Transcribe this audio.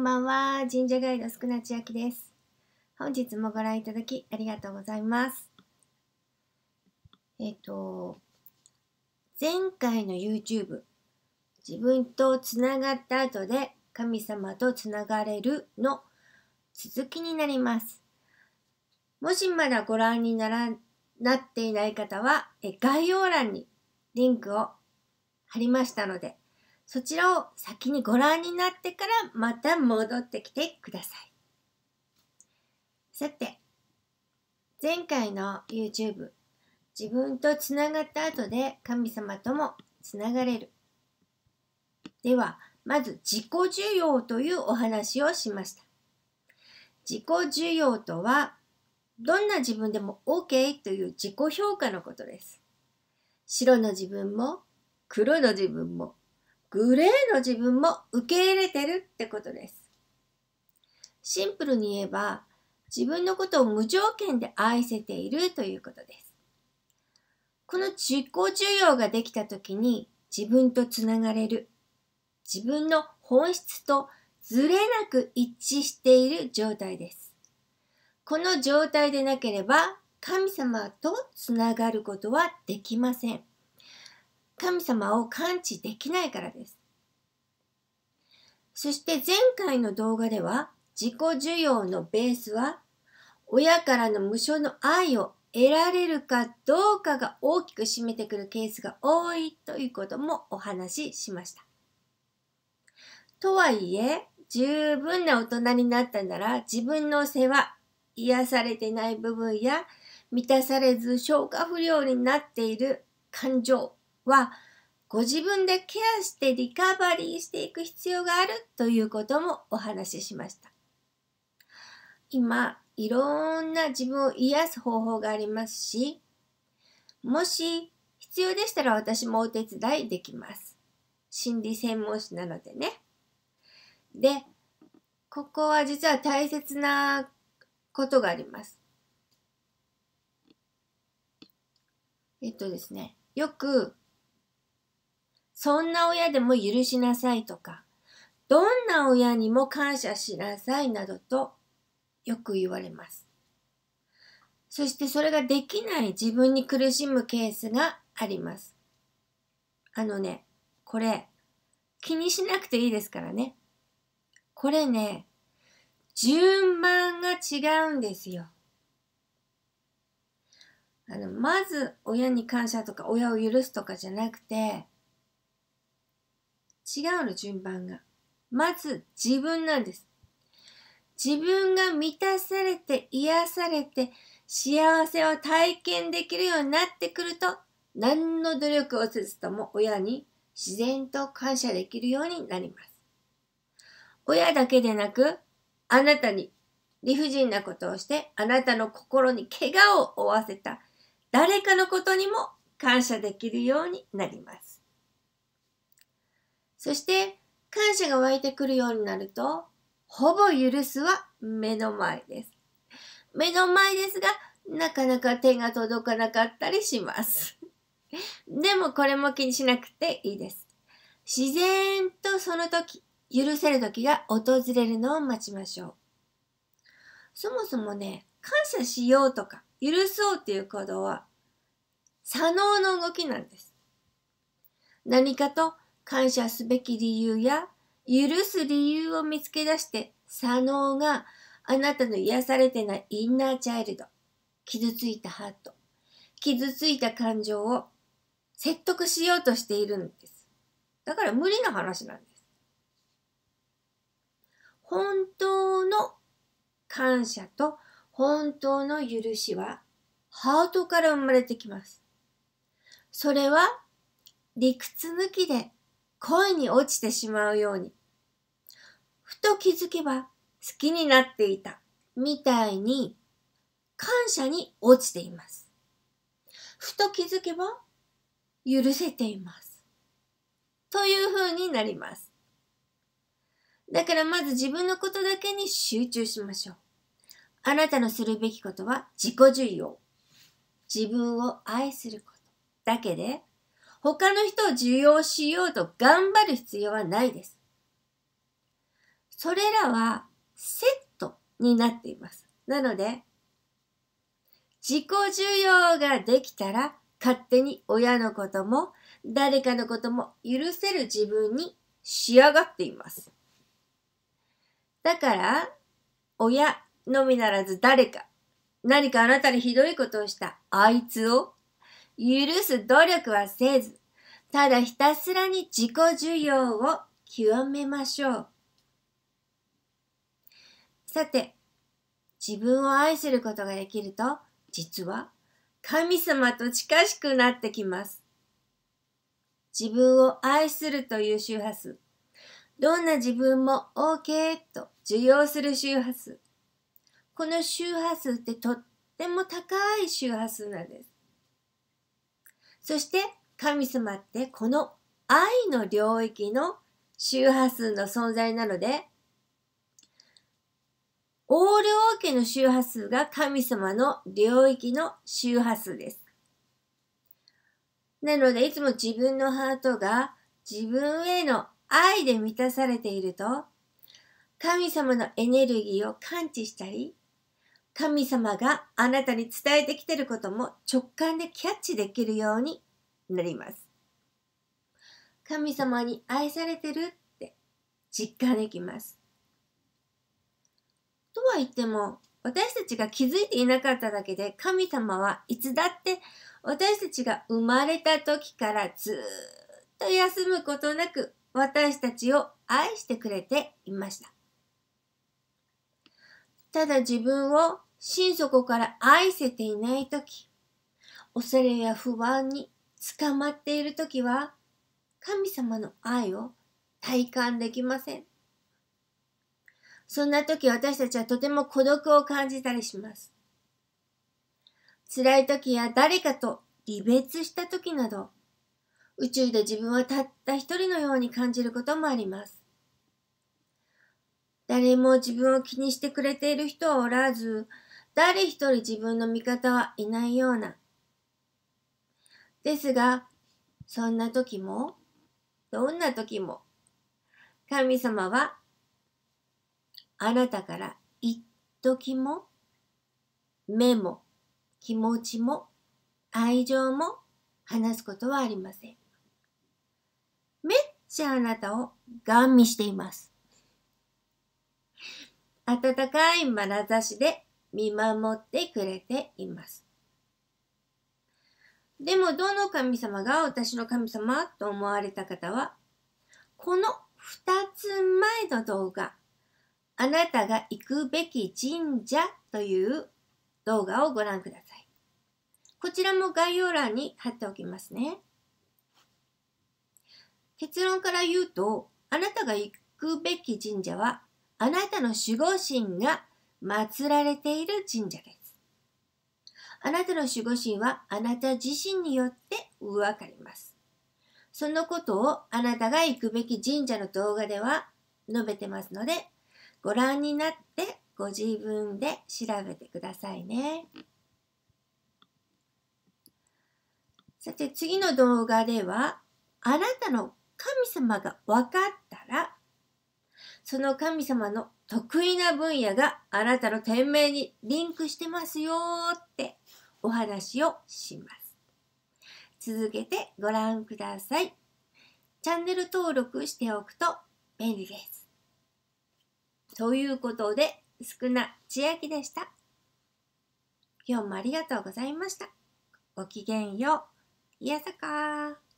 んばんは。神社ガイド、少なちあきです。本日もご覧いただきありがとうございます。えっ、と、前回の YouTube、自分とつながった後で神様とつながれるの続きになります。もしまだご覧にならなっていない方は、え概要欄にリンクを貼りましたので、そちらを先にご覧になってからまた戻ってきてください。さて、前回の YouTube、自分とつながった後で神様ともつながれる。では、まず自己需要というお話をしました。自己需要とは、どんな自分でも OK という自己評価のことです。白の自分も黒の自分もグレーの自分も受け入れてるってことです。シンプルに言えば、自分のことを無条件で愛せているということです。この実行需要ができた時に自分とつながれる。自分の本質とずれなく一致している状態です。この状態でなければ神様とつながることはできません。神様を感知できないからです。そして前回の動画では自己需要のベースは親からの無償の愛を得られるかどうかが大きく占めてくるケースが多いということもお話ししました。とはいえ、十分な大人になったなら自分の世話、癒されてない部分や満たされず消化不良になっている感情は、ご自分でケアしてリカバリーしていく必要があるということもお話ししました。今、いろんな自分を癒す方法がありますし、もし必要でしたら私もお手伝いできます。心理専門誌なのでね。で、ここは実は大切なことがあります。えっとですね、よくそんな親でも許しなさいとか、どんな親にも感謝しなさいなどとよく言われます。そしてそれができない自分に苦しむケースがあります。あのね、これ、気にしなくていいですからね。これね、順番が違うんですよ。あの、まず親に感謝とか親を許すとかじゃなくて、違うの順番が。まず自分なんです。自分が満たされて癒されて幸せを体験できるようになってくると何の努力をせずとも親に自然と感謝できるようになります。親だけでなくあなたに理不尽なことをしてあなたの心に怪我を負わせた誰かのことにも感謝できるようになります。そして感謝が湧いてくるようになると、ほぼ許すは目の前です。目の前ですが、なかなか手が届かなかったりします。でもこれも気にしなくていいです。自然とその時、許せる時が訪れるのを待ちましょう。そもそもね、感謝しようとか、許そうっていう行動は、左脳の動きなんです。何かと感謝すべき理由や許す理由を見つけ出して左脳があなたの癒されてないインナーチャイルド、傷ついたハート、傷ついた感情を説得しようとしているんです。だから無理な話なんです。本当の感謝と本当の許しはハートから生まれてきます。それは理屈抜きで恋に落ちてしまうように、ふと気づけば好きになっていたみたいに感謝に落ちています。ふと気づけば許せています。という風になります。だからまず自分のことだけに集中しましょう。あなたのするべきことは自己需要。自分を愛することだけで他の人を受容しようと頑張る必要はないです。それらはセットになっています。なので、自己受容ができたら勝手に親のことも誰かのことも許せる自分に仕上がっています。だから、親のみならず誰か、何かあなたにひどいことをしたあいつを許す努力はせず、ただひたすらに自己需要を極めましょう。さて、自分を愛することができると、実は神様と近しくなってきます。自分を愛するという周波数。どんな自分も OK と受容する周波数。この周波数ってとっても高い周波数なんです。そして神様ってこの愛の領域の周波数の存在なので、オール王家の周波数が神様の領域の周波数です。なので、いつも自分のハートが自分への愛で満たされていると、神様のエネルギーを感知したり、神様があなたに伝えてきてることも直感でキャッチできるようになります。神様に愛されてるって実感できます。とは言っても私たちが気づいていなかっただけで神様はいつだって私たちが生まれた時からずっと休むことなく私たちを愛してくれていました。ただ自分を心底から愛せていないとき、恐れや不安に捕まっているときは、神様の愛を体感できません。そんな時私たちはとても孤独を感じたりします。辛い時や誰かと離別した時など、宇宙で自分はたった一人のように感じることもあります。誰も自分を気にしてくれている人はおらず、誰一人自分の味方はいないような。ですが、そんな時も、どんな時も、神様は、あなたから一時も、目も、気持ちも、愛情も、話すことはありません。めっちゃあなたをガン見しています。温かい眼差しで見守ってくれています。でもどの神様が私の神様と思われた方は、この2つ前の動画、あなたが行くべき神社という動画をご覧ください。こちらも概要欄に貼っておきますね。結論から言うと、あなたが行くべき神社は、あなたの守護神が祀られている神社です。あなたの守護神はあなた自身によって分かります。そのことをあなたが行くべき神社の動画では述べてますので、ご覧になってご自分で調べてくださいね。さて次の動画では、あなたの神様が分かってその神様の得意な分野があなたの天命にリンクしてますよってお話をします。続けてご覧ください。チャンネル登録しておくと便利です。ということで、少な千秋でした。今日もありがとうございました。ごきげんよう。いやさかー。